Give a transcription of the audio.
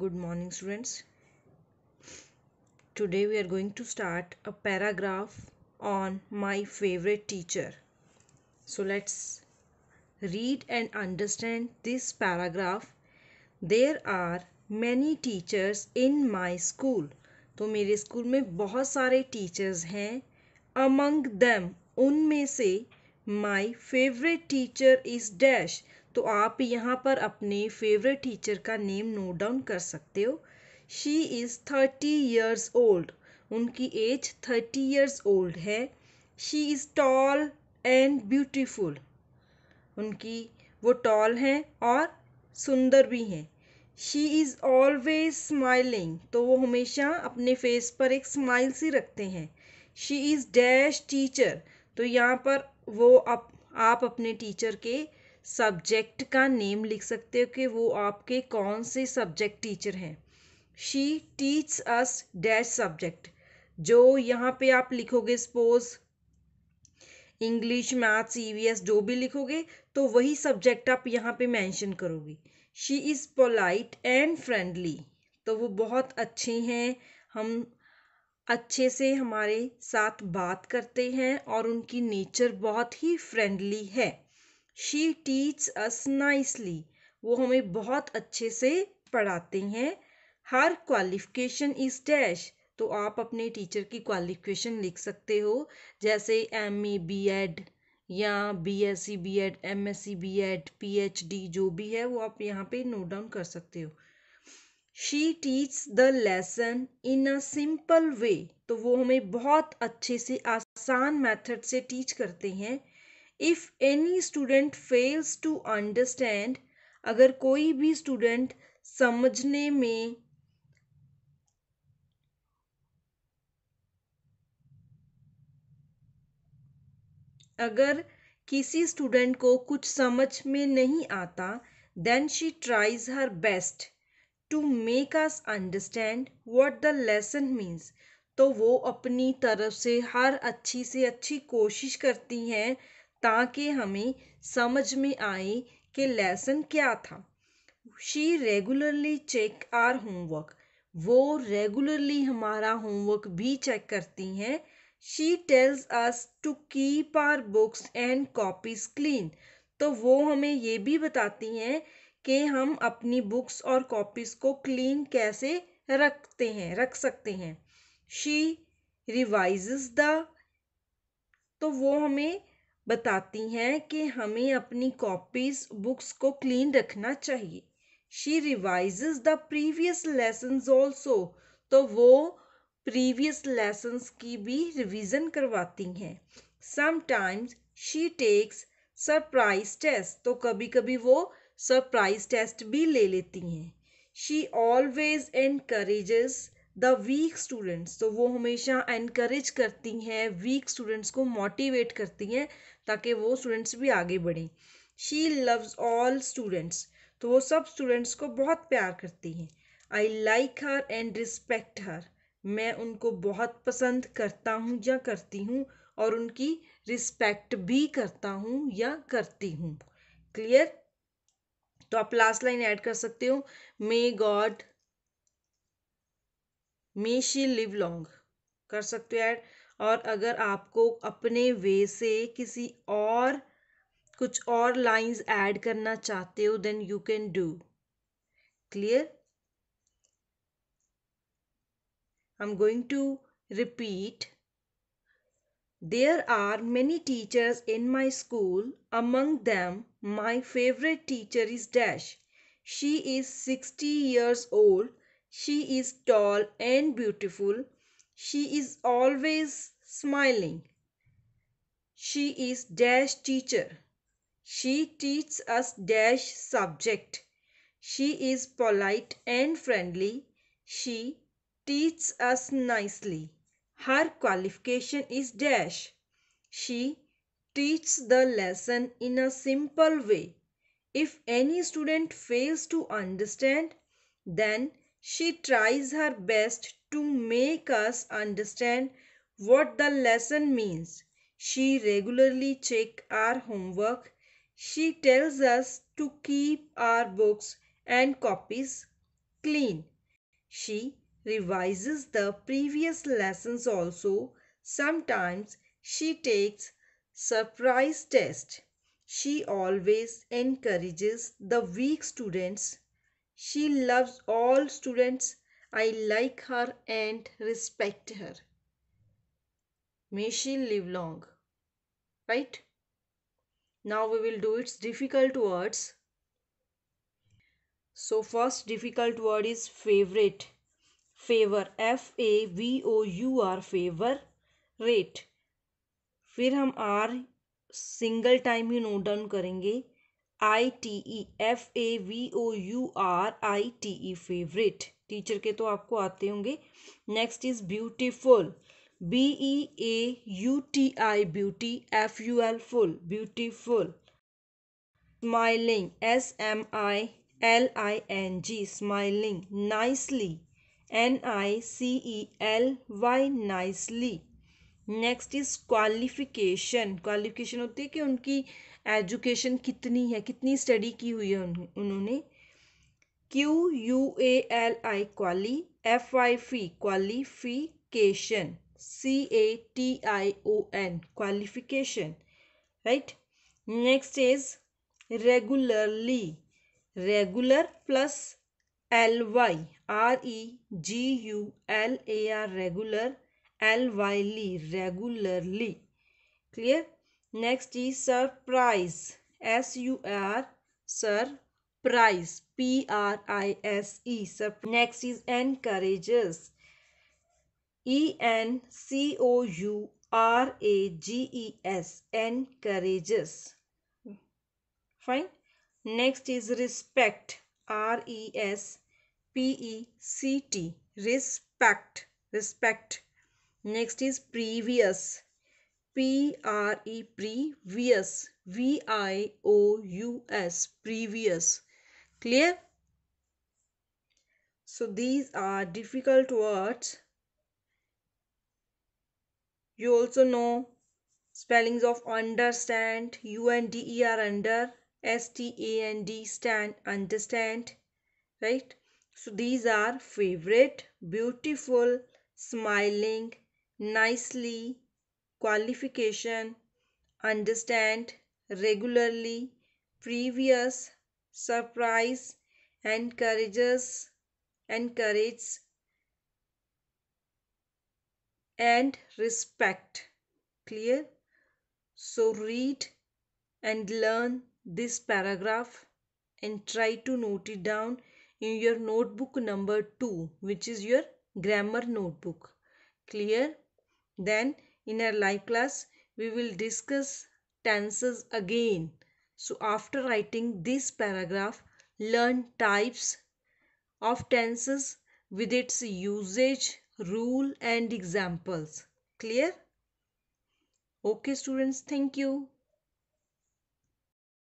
good morning students today we are going to start a paragraph on my favorite teacher so let's read and understand this paragraph there are many teachers in my school to so, mere school mein bahut sare teachers hain among them unme se my favorite teacher is dash तो आप यहाँ पर अपने favourite teacher का name note down कर सकते हो she is thirty years old उनकी एज थर्टी ईयर्स ओल्ड है she is tall and beautiful उनकी वो टॉल हैं और सुंदर भी हैं शी इज़ ऑलवेज स्माइलिंग तो वो हमेशा अपने फेस पर एक स्माइल सी रखते हैं शी इज़ डैश टीचर तो यहाँ पर वो अप आप अपने टीचर के सब्जेक्ट का नेम लिख सकते हो कि वो आपके कौन से सब्जेक्ट टीचर हैं she teach us dash subject जो यहाँ पे आप लिखोगे सपोज इंग्लिश मैथ्स ई जो भी लिखोगे तो वही सब्जेक्ट आप यहाँ पे मेंशन करोगे she is polite and friendly तो वो बहुत अच्छे हैं हम अच्छे से हमारे साथ बात करते हैं और उनकी नेचर बहुत ही फ्रेंडली है शी टीच अस नाइसली वो हमें बहुत अच्छे से पढ़ाते हैं हर क्वालिफिकेशन इज़ डैश तो आप अपने टीचर की क्वालिफिकेशन लिख सकते हो जैसे एम ए बी एड या B S C B Ed M S C B Ed P H D जो भी है वो आप यहाँ पे नोट डाउन कर सकते हो she teach the lesson in a simple way तो वो हमें बहुत अच्छे से आसान मेथड से टीच करते हैं if any student fails to understand अगर कोई भी स्टूडेंट समझने में अगर किसी स्टूडेंट को कुछ समझ में नहीं आता then she tries her best to make us understand what the lesson means तो वो अपनी तरफ से हर अच्छी से अच्छी कोशिश करती हैं ताकि हमें समझ में आए कि लेसन क्या था she regularly check our homework वो रेगुलरली हमारा होमवर्क भी चेक करती हैं she tells us to keep our books and copies clean तो वो हमें ये भी बताती हैं कि हम अपनी बुक्स और कॉपीज़ को क्लीन कैसे रखते हैं रख सकते हैं शी रिवाइज द तो वो हमें बताती हैं कि हमें अपनी कॉपीज बुक्स को क्लीन रखना चाहिए she revise the previous lesson also तो वो प्रीवियस लेसन्स की भी रिविजन करवाती हैं sometimes she takes surprise test तो कभी कभी वो सरप्राइज टेस्ट भी ले लेती हैं she always encourages the weak students तो वो हमेशा इनक्रेज करती हैं वीक स्टूडेंट्स को मोटिवेट करती हैं ताकि वो स्टूडेंट्स भी आगे बढ़ें शी लव्स ऑल स्टूडेंट्स तो वो सब स्टूडेंट्स को बहुत प्यार करती हैं I like her and respect her मैं उनको बहुत पसंद करता हूँ या करती हूँ और उनकी रिस्पेक्ट भी करता हूँ या करती हूँ क्लियर तो आप लास्ट लाइन ऐड कर सकते हो may God may she live long कर सकते हो ऐड और अगर आपको अपने वे से किसी और कुछ और लाइंस ऐड करना चाहते हो then you can do clear I am going to repeat there are many teachers in my school among them my favourite teacher is dash she is sixty years old she is tall and beautiful She is always smiling. She is dash teacher. She teaches us dash subject. She is polite and friendly. She teaches us nicely. Her qualification is dash. She teaches the lesson in a simple way. If any student fails to understand, then she tries her best to make us understand what the lesson means. She regularly checks our homework. She tells us to keep our books and copies clean. She revises the previous lessons also. Sometimes she takes surprise tests. She always encourages the weak students. She loves all students I like her and respect her. May she live long. Right? Now we will do its difficult words. So first difficult word is favorite. Favor F A V O U R favor rate. फिर हम आर single time ही note down करेंगे I T E F A V O U R I T E favourite teacher के तो आपको आते होंगे next is beautiful B E A U T I beauty F U L ful beautiful smiling S M I L I N G smiling nicely N I C E L Y nicely next is qualification qualification होती है कि उनकी education कितनी है कितनी study की हुई है उन्होंने Q U A L I quali, F Y qualification, C A T I O N qualification, right? Next is regularly, regular plus l y r e g u l a r, R E G U L A R regular, regularly, clear? Next is surprise, S U R surprise prize p r i s e next is encourages e n c o u r a g e s encourages fine next is respect r e s p e c t respect respect next is previous P R E previous V I O U S previous clear so these are difficult words you also know spellings of understand u n d e r under s t a n d stand understand right so these are favorite beautiful smiling nicely qualification understand regularly previous surprise, encourages, encourages, and respect. Clear? So read and learn this paragraph and try to note it down in your notebook number 2 which is your grammar notebook. Clear? Then in our live class we will discuss tenses again. So after writing this paragraph, learn types of tenses with its usage, rule and examples. Clear? Okay students, thank you.